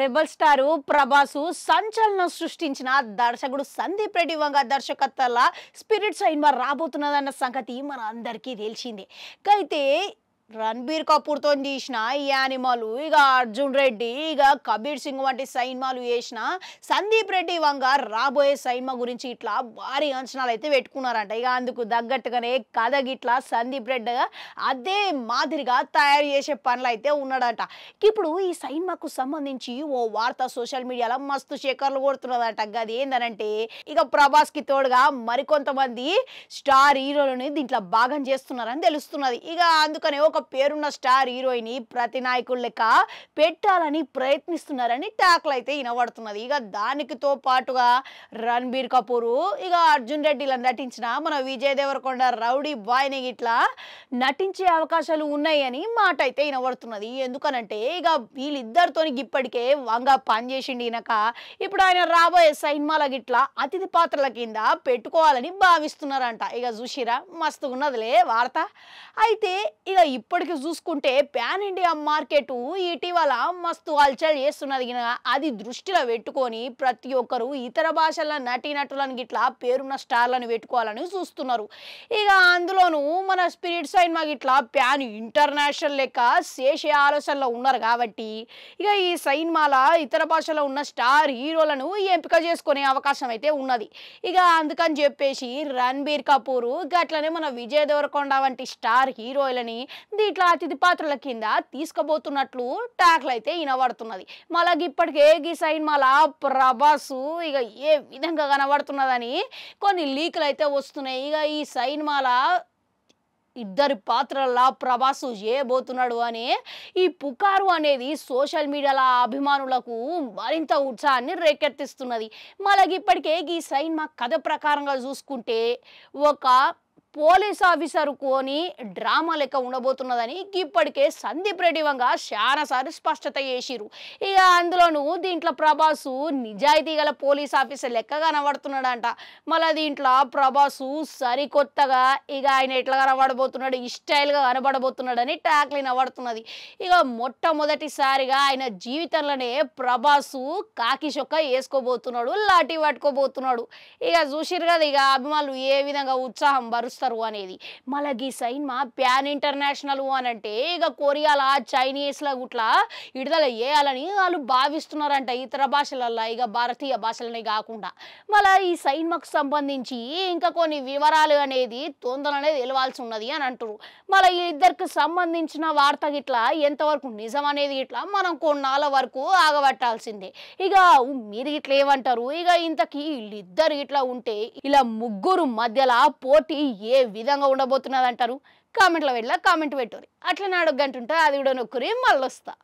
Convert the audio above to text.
rebel star Prabhas సంచలనం సృష్టించిన దర్శకుడు సందీప్ రెడ్డి వంగ దర్శకత్వాల స్పిరిట్ సినిమా రాబోతున్నదన్న సంగతి మన అందరికీ తెలిసిందే అయితే రణబీర్ కపూర్తో తీసిన ఈ యానిమల్ ఇక అర్జున్ రెడ్డి ఇక కబీర్ సింగ్ వంటి సైన్మాలు చేసిన సందీప్ రెడ్డి వంగ రాబోయే సైన్మా గురించి ఇట్లా భారీ అంచనాలు అయితే పెట్టుకున్నారంట ఇక అందుకు తగ్గట్టుగానే కథ గిట్లా సందీప్ రెడ్డి అదే మాదిరిగా తయారు చేసే పనులు అయితే ఉన్నాడంట ఇప్పుడు ఈ సైన్మాకు సంబంధించి ఓ వార్త సోషల్ మీడియాలో మస్తు షేకర్లు కొడుతున్నదంట అది ఏందనంటే ఇక ప్రభాస్కి తోడుగా మరికొంతమంది స్టార్ హీరోలని దీంట్లో భాగం చేస్తున్నారని తెలుస్తున్నది ఇక అందుకనే ఒక పేరున్న స్టార్ హీరోయిన్ ప్రతి నాయకుడు లెక్క పెట్టాలని ప్రయత్నిస్తున్నారని ట్యాక్లు అయితే వినబడుతున్నది ఇక దానికితో పాటుగా రణబీర్ కపూర్ ఇక అర్జున్ ఇలా నటించిన మన విజయ్ దేవరకొండ రౌడీ బాయ్ని ఇట్లా నటించే అవకాశాలు ఉన్నాయని మాట అయితే వినబడుతున్నది ఎందుకనంటే ఇక వీళ్ళిద్దరితో ఇప్పటికే వంగ పనిచేసిండి ఈయనక ఇప్పుడు ఆయన రాబోయే సినిమాల గిట్లా అతిథి పాత్రల కింద పెట్టుకోవాలని భావిస్తున్నారంట ఇక చూసిరా ఉన్నదిలే వార్త అయితే ఇక ఇప్పటికి చూసుకుంటే ప్యాన్ ఇండియా మార్కెట్ ఇటీవల మస్తు హల్చల్ చేస్తున్నది అది దృష్టిలో పెట్టుకొని ప్రతి ఒక్కరు ఇతర భాషల నటీనటులను గిట్లా పేరున్న స్టార్లను పెట్టుకోవాలని చూస్తున్నారు ఇక అందులోనూ మన స్పిరిట్ సైన్ మాకు ఇట్లా ప్యాన్ ఇంటర్నేషనల్ లెక్క శేష ఆలోచనలో ఉన్నారు కాబట్టి ఇక ఈ సినిమాల ఇతర భాషలో ఉన్న స్టార్ హీరోలను ఎంపిక చేసుకునే అవకాశం అయితే ఉన్నది ఇక అందుకని చెప్పేసి రణబీర్ కపూర్ గట్లనే మన విజయ్ దేవరకొండ వంటి స్టార్ హీరోలని దీంట్లో అతిథి పాత్రల కింద తీసుకోబోతున్నట్లు టాక్లు అయితే వినబడుతున్నది మళ్ళీ ఇప్పటికే గీ సైన్ మళ్ళా ప్రభాసు ఇక ఏ విధంగా కనబడుతున్నదని కొన్ని లీకులు అయితే వస్తున్నాయి ఇక ఈ సైన్ ఇద్దరి పాత్రల్లా ప్రభాసు చేయబోతున్నాడు అని ఈ పుకారు అనేది సోషల్ మీడియాలో అభిమానులకు మరింత ఉత్సాహాన్ని రేకెత్తిస్తున్నది మళ్ళీ ఇప్పటికే ఈ సైన్మా కథ ప్రకారంగా చూసుకుంటే ఒక పోలీస్ ఆఫీసర్ కోని డ్రామా లెక్క ఉండబోతున్నదని ఇప్పటికే సందీప్ రెడ్డి వంగ చాలాసార్లు స్పష్టత చేసిరు ఇక అందులోనూ దీంట్లో ప్రభాసు నిజాయితీ గల పోలీస్ ఆఫీసర్ లెక్క కనబడుతున్నాడంట మళ్ళీ దీంట్లో ప్రభాసు సరికొత్తగా ఇక ఆయన ఎట్లా కనబడబోతున్నాడు ఇష్టైల్గా కనబడబోతున్నాడని ట్యాక్లీ నవడుతున్నది ఇక మొట్టమొదటిసారిగా ఆయన జీవితంలోనే ప్రభాసు కాకి చొక్క వేసుకోబోతున్నాడు లాఠీ పట్టుకోబోతున్నాడు ఇక చూసిరు కదా ఇక అభిమానులు ఏ విధంగా ఉత్సాహం భరుస్తున్నారు వస్తారు అనేది మళ్ళీ ఈ సైన్మా ప్యాన్ ఇంటర్నేషనల్ అని అంటే ఇక కొరియాలా చైనీస్లా గుట్లా విడుదల చేయాలని వాళ్ళు భావిస్తున్నారంట ఇతర భాషలల్లా ఇక భారతీయ భాషలనే కాకుండా మళ్ళీ ఈ సైన్మకు సంబంధించి ఇంకా కొన్ని వివరాలు అనేది అనేది తెలవాల్సి ఉన్నది అని అంటారు మళ్ళీ ఈ ఇద్దరికి సంబంధించిన వార్త గిట్లా ఎంతవరకు నిజం అనేది ఇట్లా మనం కొన్నాళ్ళ వరకు ఆగబట్టాల్సిందే ఇక మీరు ఇట్లా ఏమంటారు ఇక ఇంతకీ వీళ్ళిద్దరు ఇట్లా ఉంటే ఇలా ముగ్గురు మధ్యలో పోటీ ఏ విధంగా ఉండబోతున్నది అంటారు కామెంట్లో వెళ్ళా కామెంట్ పెట్టుర్రి అట్లా నాడొగ్గంటుంటా అది కూడా నొక్కురి మళ్ళొస్తా